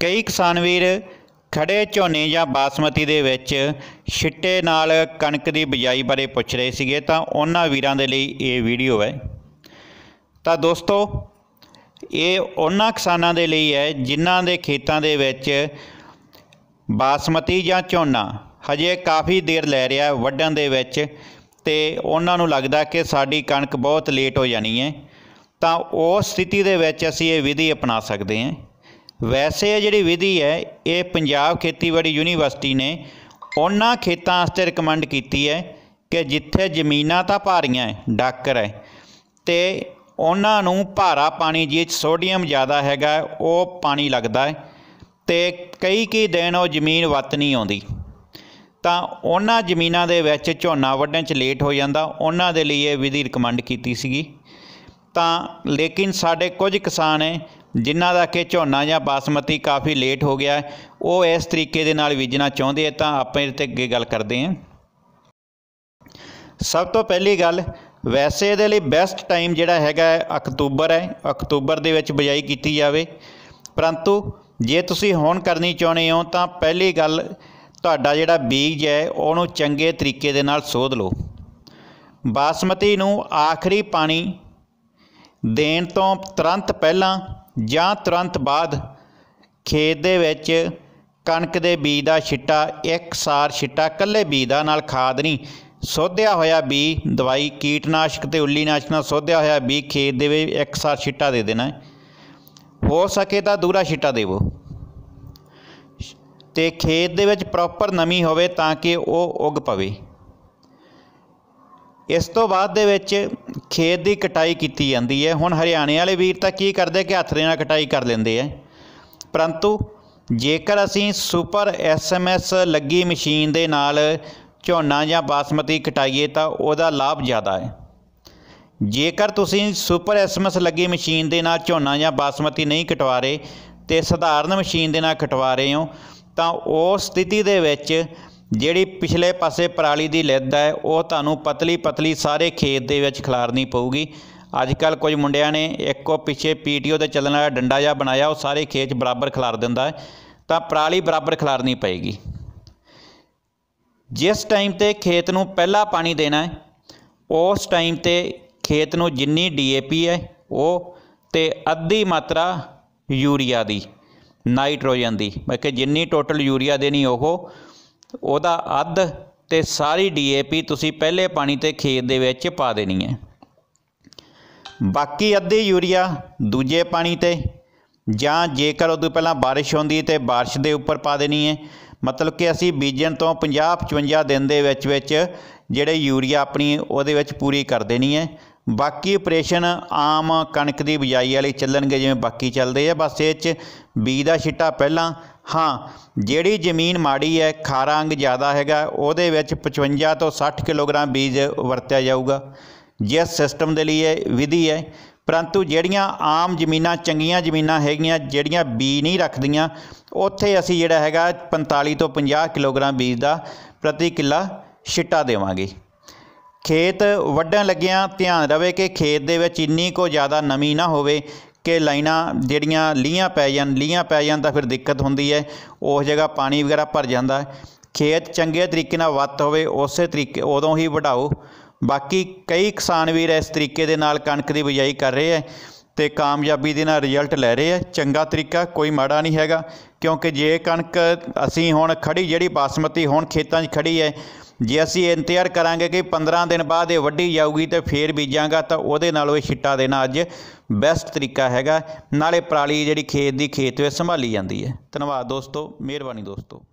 ਕਈ ਕਿਸਾਨ ਵੀਰ ਖੜੇ ਝੋਨੇ ਜਾਂ ਬਾਸਮਤੀ ਦੇ ਵਿੱਚ ਛਿੱਟੇ ਨਾਲ ਕਣਕ ਦੀ ਬਿਜਾਈ ਬਾਰੇ ਪੁੱਛ ਰਹੇ ਸੀਗੇ ਤਾਂ ਉਹਨਾਂ ਵੀਰਾਂ ਦੇ ਲਈ ਇਹ ਵੀਡੀਓ ਹੈ ਤਾਂ ਦੋਸਤੋ ਇਹ ਉਹਨਾਂ ਕਿਸਾਨਾਂ ਦੇ ਲਈ ਹੈ ਜਿਨ੍ਹਾਂ ਦੇ ਖੇਤਾਂ ਦੇ ਵਿੱਚ ਬਾਸਮਤੀ ਜਾਂ ਝੋਨਾ ਹਜੇ ਕਾਫੀ ਦੇਰ ਲੈ ਰਿਹਾ ਵੱਡਣ ਦੇ ਵਿੱਚ ਤੇ ਉਹਨਾਂ ਨੂੰ ਲੱਗਦਾ ਕਿ ਸਾਡੀ ਕਣਕ ਬਹੁਤ ਲੇਟ ਹੋ ਜਾਣੀ ਹੈ ਤਾਂ ਉਸ ਸਥਿਤੀ ਦੇ ਵਿੱਚ ਅਸੀਂ ਇਹ ਵਿਧੀ ਅਪਣਾ ਸਕਦੇ ਹਾਂ ਵੈਸੇ ਇਹ ਜਿਹੜੀ ਵਿਧੀ ਹੈ ਇਹ ਪੰਜਾਬ ਖੇਤੀਬਾੜੀ ਯੂਨੀਵਰਸਿਟੀ ਨੇ ਉਹਨਾਂ ਖੇਤਾਂ ਵਾਸਤੇ ਰეკਮੈਂਡ ਕੀਤੀ ਹੈ ਕਿ ਜਿੱਥੇ ਜ਼ਮੀਨਾਂ ਤਾਂ ਭਾਰੀਆਂ ਹੈ ਡਾਕਰ ਹੈ ਤੇ ਉਹਨਾਂ ਨੂੰ ਭਾਰਾ ਪਾਣੀ ਜਿਹੇ ਸੋਡੀਅਮ ਜ਼ਿਆਦਾ ਹੈਗਾ ਉਹ ਪਾਣੀ ਲੱਗਦਾ ਹੈ ਤੇ ਕਈ ਕੀ ਦਿਨ ਉਹ ਜ਼ਮੀਨ ਵੱਤ ਨਹੀਂ ਆਉਂਦੀ ਤਾਂ ਉਹਨਾਂ ਜ਼ਮੀਨਾਂ ਦੇ ਵਿੱਚ ਝੋਨਾ ਵੱਢਣ 'ਚ ਲੇਟ ਹੋ ਜਾਂਦਾ ਉਹਨਾਂ ਦੇ ਲਈ ਇਹ ਵਿਧੀ ਰეკਮੈਂਡ ਕੀਤੀ ਸੀਗੀ ਤਾਂ ਲੇਕਿਨ ਸਾਡੇ ਕੁਝ ਕਿਸਾਨ ਹੈ ਜਿਨ੍ਹਾਂ ਦਾ ਕਿ ਝੋਨਾ ਜਾਂ ਬਾਸਮਤੀ ਕਾਫੀ ਲੇਟ ਹੋ ਗਿਆ ਉਹ ਇਸ ਤਰੀਕੇ ਦੇ ਨਾਲ ਬੀਜਣਾ ਚਾਹੁੰਦੇ ਆ ਤਾਂ ਆਪਾਂ ਇਹਦੇ ਤੇ ਅੱਗੇ ਗੱਲ ਕਰਦੇ ਹਾਂ ਸਭ ਤੋਂ ਪਹਿਲੀ ਗੱਲ ਵੈਸੇ ਇਹਦੇ ਲਈ ਬੈਸਟ ਟਾਈਮ ਜਿਹੜਾ ਹੈਗਾ ਅਕਤੂਬਰ ਹੈ ਅਕਤੂਬਰ ਦੇ ਵਿੱਚ ਬਜਾਈ ਕੀਤੀ ਜਾਵੇ ਪਰੰਤੂ ਜੇ ਤੁਸੀਂ ਹੁਣ ਕਰਨੀ ਚਾਹੁੰਦੇ ਹੋ ਤਾਂ ਪਹਿਲੀ ਗੱਲ ਤੁਹਾਡਾ ਜਿਹੜਾ ਬੀਜ ਹੈ ਉਹਨੂੰ ਚੰਗੇ ਤਰੀਕੇ ਦੇ ਨਾਲ ਸੋਧ ਲਓ ਬਾਸਮਤੀ ਨੂੰ ਆਖਰੀ ਪਾਣੀ ਦੇਣ ਤੋਂ ਤੁਰੰਤ ਪਹਿਲਾਂ ਜਾਂ ਤੁਰੰਤ ਬਾਅਦ ਖੇਤ ਦੇ ਵਿੱਚ ਕਣਕ ਦੇ ਬੀਜ ਦਾ ਛਿੱਟਾ ਇੱਕ ਸਾਰ ਛਿੱਟਾ ਇਕੱਲੇ ਬੀਜ ਦਾ ਨਾਲ ਖਾਦ ਨਹੀਂ ਸੋਧਿਆ ਹੋਇਆ ਬੀ ਦਵਾਈ ਕੀਟਨਾਸ਼ਕ ਤੇ ਉੱਲੀਨਾਸ਼ਕ ਨਾਲ ਸੋਧਿਆ ਹੋਇਆ ਬੀ ਖੇਤ ਦੇ ਵਿੱਚ ਇੱਕ ਸਾਰ ਛਿੱਟਾ ਦੇ ਦੇਣਾ ਹੋ ਸਕੇ ਤਾਂ ਦੂਰਾ ਛਿੱਟਾ ਦੇਵੋ ਤੇ ਖੇਤ ਦੇ ਵਿੱਚ ਪ੍ਰੋਪਰ ਨਮੀ ਹੋਵੇ ਤਾਂ ਕਿ ਉਹ ਉੱਗ ਪਵੇ ਇਸ ਤੋਂ ਬਾਅਦ ਦੇ ਵਿੱਚ ਖੇਤ ਦੀ ਕਟਾਈ ਕੀਤੀ ਜਾਂਦੀ ਹੈ ਹੁਣ ਹਰਿਆਣੇ ਵਾਲੇ ਵੀਰ ਤਾਂ ਕੀ ਕਰਦੇ ਕਿ ਹੱਥ ਨਾਲ ਕਟਾਈ ਕਰ ਲੈਂਦੇ ਐ ਪਰੰਤੂ ਜੇਕਰ ਅਸੀਂ ਸੁਪਰ ਐਸਐਮਐਸ ਲੱਗੀ ਮਸ਼ੀਨ ਦੇ ਨਾਲ ਝੋਨਾ ਜਾਂ ਬਾਸਮਤੀ ਕਟਾਈਏ ਤਾਂ ਉਹਦਾ ਲਾਭ ਜ਼ਿਆਦਾ ਹੈ ਜੇਕਰ ਤੁਸੀਂ ਸੁਪਰ ਐਸਐਮਐਸ ਲੱਗੀ ਮਸ਼ੀਨ ਦੇ ਨਾਲ ਝੋਨਾ ਜਾਂ ਬਾਸਮਤੀ ਨਹੀਂ ਕਟਵਾ ਰਹੇ ਤੇ ਸਧਾਰਨ ਮਸ਼ੀਨ ਦੇ ਨਾਲ ਕਟਵਾ ਰਹੇ ਹੋ ਤਾਂ ਉਸ ਸਥਿਤੀ ਦੇ ਵਿੱਚ ਜਿਹੜੀ ਪਿਛਲੇ ਪਾਸੇ ਪਰਾਲੀ ਦੀ ਲਿੱਦ ਹੈ ਉਹ ਤੁਹਾਨੂੰ ਪਤਲੀ ਪਤਲੀ ਸਾਰੇ ਖੇਤ ਦੇ ਵਿੱਚ ਖਿਲਾਰਨੀ ਪਊਗੀ ਅੱਜ ਕੱਲ ਕੁਝ ਮੁੰਡਿਆਂ ਨੇ ਇੱਕੋ ਪਿੱਛੇ ਪੀਟੀਓ ਤੇ ਚੱਲਣ ਵਾਲਾ ਡੰਡਾ ਜਿਹਾ ਬਣਾਇਆ ਉਹ ਸਾਰੇ ਖੇਤ ਬਰਾਬਰ ਖਿਲਾਰ ਦਿੰਦਾ ਤਾਂ ਪਰਾਲੀ ਬਰਾਬਰ ਖਿਲਾਰਨੀ ਪਏਗੀ ਜਿਸ ਟਾਈਮ ਤੇ ਖੇਤ ਨੂੰ ਪਹਿਲਾ ਪਾਣੀ ਦੇਣਾ ਹੈ ਉਸ ਟਾਈਮ ਤੇ ਖੇਤ ਨੂੰ ਜਿੰਨੀ ਡੀਏਪੀ ਹੈ ਉਹ ਤੇ ਅੱਧੀ ਮਾਤਰਾ ਯੂਰੀਆ ਦੀ ਨਾਈਟ੍ਰੋਜਨ ਦੀ ਮੈਂ ਕਿ ਜਿੰਨੀ ਟੋਟਲ ਯੂਰੀਆ ਦੇਣੀ ਉਹ ਉਹਦਾ ਅੱਧ ਤੇ ਸਾਰੀ ਡੀਏਪੀ ਤੁਸੀਂ ਪਹਿਲੇ ਪਾਣੀ ਤੇ ਖੇਤ ਦੇ ਵਿੱਚ ਪਾ ਦੇਣੀ ਹੈ ਬਾਕੀ ਅੱਧੇ ਯੂਰੀਆ ਦੂਜੇ ਪਾਣੀ ਤੇ ਜਾਂ ਜੇਕਰ ਉਦੋਂ ਪਹਿਲਾਂ بارش ਹੁੰਦੀ ਤੇ بارش ਦੇ ਉੱਪਰ ਪਾ ਦੇਣੀ ਹੈ ਮਤਲਬ ਕਿ ਅਸੀਂ ਬੀਜਣ ਤੋਂ 50 55 ਦਿਨ ਦੇ ਵਿੱਚ ਵਿੱਚ ਜਿਹੜੇ ਯੂਰੀਆ ਆਪਣੀ ਉਹਦੇ ਵਿੱਚ ਪੂਰੀ ਕਰ ਦੇਣੀ ਹੈ ਬਾਕੀ ਆਪਰੇਸ਼ਨ ਆਮ ਕਣਕ ਦੀ ਬਿਜਾਈ ਵਾਲੇ ਚੱਲਣਗੇ ਜਿਵੇਂ ਬਾਕੀ ਚੱਲਦੇ ਆ ਬਸ ਇਹ ਚ ਬੀਜ ਦਾ ਛਿੱਟਾ ਪਹਿਲਾਂ ਹਾਂ ਜਿਹੜੀ ਜ਼ਮੀਨ ਮਾੜੀ ਹੈ ਖਾਰਾ ਅੰਗ ਜ਼ਿਆਦਾ ਹੈਗਾ ਉਹਦੇ ਵਿੱਚ 55 ਤੋਂ 60 ਕਿਲੋਗ੍ਰਾਮ ਬੀਜ ਵਰਤਿਆ ਜਾਊਗਾ ਜਿਸ ਸਿਸਟਮ ਦੇ ਲਈ ਇਹ ਵਿਧੀ ਹੈ ਪਰੰਤੂ ਜਿਹੜੀਆਂ ਆਮ ਜ਼ਮੀਨਾਂ ਚੰਗੀਆਂ ਜ਼ਮੀਨਾਂ ਹੈਗੀਆਂ ਜਿਹੜੀਆਂ ਬੀ ਨਹੀਂ ਰੱਖਦੀਆਂ ਉੱਥੇ ਅਸੀਂ ਜਿਹੜਾ ਹੈਗਾ 45 ਤੋਂ 50 ਕਿਲੋਗ੍ਰਾਮ ਬੀਜ ਦਾ ਪ੍ਰਤੀ ਕਿੱਲਾ ਛਿੱਟਾ ਦੇਵਾਂਗੇ ਖੇਤ ਵੱਢਣ ਲੱਗਿਆਂ ਧਿਆਨ ਰਵੇ ਕਿ ਖੇਤ ਦੇ ਵਿੱਚ ਇੰਨੀ ਕੋ ਜ਼ਿਆਦਾ ਨਮੀ ਨਾ ਹੋਵੇ ਕੇ ਲਾਈਨਾਂ ਜਿਹੜੀਆਂ ਲੀਆਂ ਪੈ ਜਾਂ ਲੀਆਂ ਪੈ ਜਾਂ ਤਾਂ ਫਿਰ ਦਿੱਕਤ ਹੁੰਦੀ ਹੈ ਉਸ ਜਗ੍ਹਾ ਪਾਣੀ ਵਗੈਰਾ ਭਰ ਜਾਂਦਾ ਖੇਤ ਚੰਗੇ ਤਰੀਕੇ ਨਾਲ ਵੱਤ ਹੋਵੇ ਉਸੇ ਤਰੀਕੇ ਉਦੋਂ ਹੀ ਵਢਾਓ ਬਾਕੀ ਕਈ ਕਿਸਾਨ ਵੀਰ ਇਸ ਤਰੀਕੇ ਦੇ ਨਾਲ ਕਣਕ ਦੀ ਬਿਜਾਈ ਕਰ ਰਹੇ ਐ ਤੇ ਕਾਮਯਾਬੀ ਦੇ ਨਾਲ ਰਿਜ਼ਲਟ ਲੈ ਰਹੇ ਐ ਚੰਗਾ ਤਰੀਕਾ ਕੋਈ ਮਾੜਾ ਨਹੀਂ ਹੈਗਾ ਕਿਉਂਕਿ ਜੇ ਕਣਕ ਅਸੀਂ ਹੁਣ ਖੜੀ ਜਿਹੜੀ ਬਾਸਮਤੀ ਹੁਣ ਖੇਤਾਂ 'ਚ ਖੜੀ ਐ ਜੇ ਅਸੀਂ ਇੰਤਜ਼ਾਰ ਕਰਾਂਗੇ ਕਿ 15 ਦਿਨ ਬਾਅਦ ਇਹ ਵੱਢੀ ਜਾਊਗੀ ਤੇ ਫੇਰ ਬੀਜਾਂਗਾ ਤਾਂ ਉਹਦੇ ਨਾਲ ਉਹ ਛਿੱਟਾ ਦੇਣਾ ਅੱਜ ਬੈਸਟ ਤਰੀਕਾ ਹੈਗਾ ਨਾਲੇ ਪਰਾਲੀ ਜਿਹੜੀ ਖੇਤ ਦੀ ਖੇਤ ਵਿੱਚ ਸੰਭਾਲੀ ਜਾਂਦੀ ਹੈ ਧੰਨਵਾਦ ਦੋਸਤੋ ਮਿਹਰਬਾਨੀ ਦੋਸਤੋ